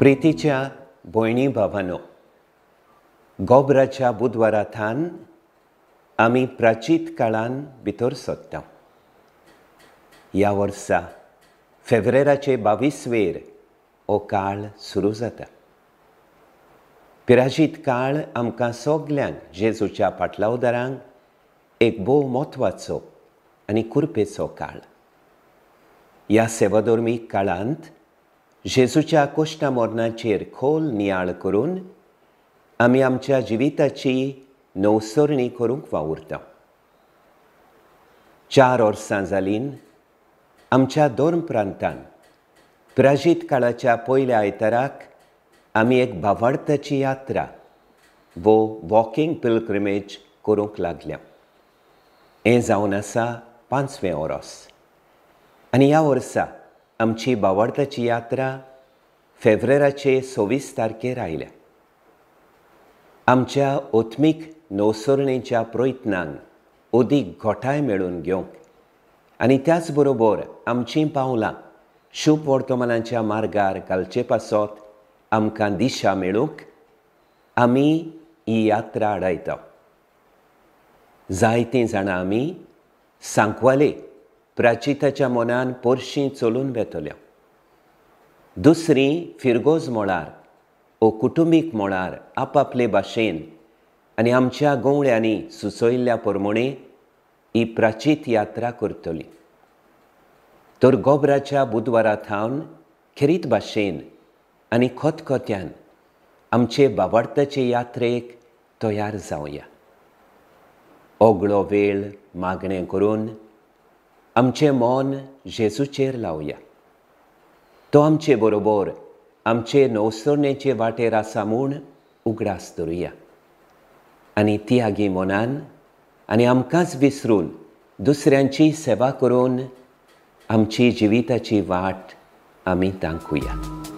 प्रितीच्या भोयणी भावानो गोब्राच्या बुधवारांतल्यान आमी प्राचीत काळान भितर सोदता ह्या वर्सा फेब्रेराचे बावीसवेर हो काळ सुरू जाता पिराजीत काळ आमकां सगल्यांक जेजूच्या फाटल्या एक भोव म्हत्वाचो आनी कुरपेचो काळ ह्या सेवाधर्मी काळांत जेजूच्या कोष्टा खोल नियाळ करून आम्ही आमच्या जिविताची नवसरणी करूंक वावुरता चार वर्सां जालीं आमच्या दोन प्रांतान प्राजीत काळाच्या पयल्या आयताराक आमी एक भावार्थची यात्रा वो वॉकिंग पिलग्रिमेज करूंक लागल्या हें जावन आसा पांचवें वरस आनी ह्या वर्सा आमची बावार्थाची यात्रा फेब्रुवाराचे सव्वीस तारखेर आयल्या आमच्या ओथमीक नवसोरणेच्या प्रयत्नान ओदीक घोटाय मेळून घेवंक आनी त्याच बरोबर आमचीं पावलां शुभ वर्तमानाच्या मार्गार घालचे पासत आमकां दिशा मेळूंक आमी ही यात्रा आडायता जायतीं जाणां आमी सांकवाले प्राचिताच्या मनान पोरशीं चलून वेतल्यो दुसरी फिरगोज मोळार ओ कुटुंबीक मोळार आपापले भाशेन आनी आमच्या गोवळ्यांनी सुचयल्ल्या पोरमोणे ही प्राचीत यात्रा करतली तर गोबराच्या बुधवारा थावन खेरीत भाशेन आनी खतखत्यान आमचे बाबार्थचे यात्रेक तयार जावया ओगळो वेळ मागणें करून आमचें मोन जेजूचेर लावया तो आमचे बरोबर आमचे नवसरणेचे वाटेर आसा म्हूण उगडास धरुया आनी आगी मनान आनी आमकांच विसरून दुसऱ्यांची सेवा करून आमची जिविताची वाट आमी तांकुया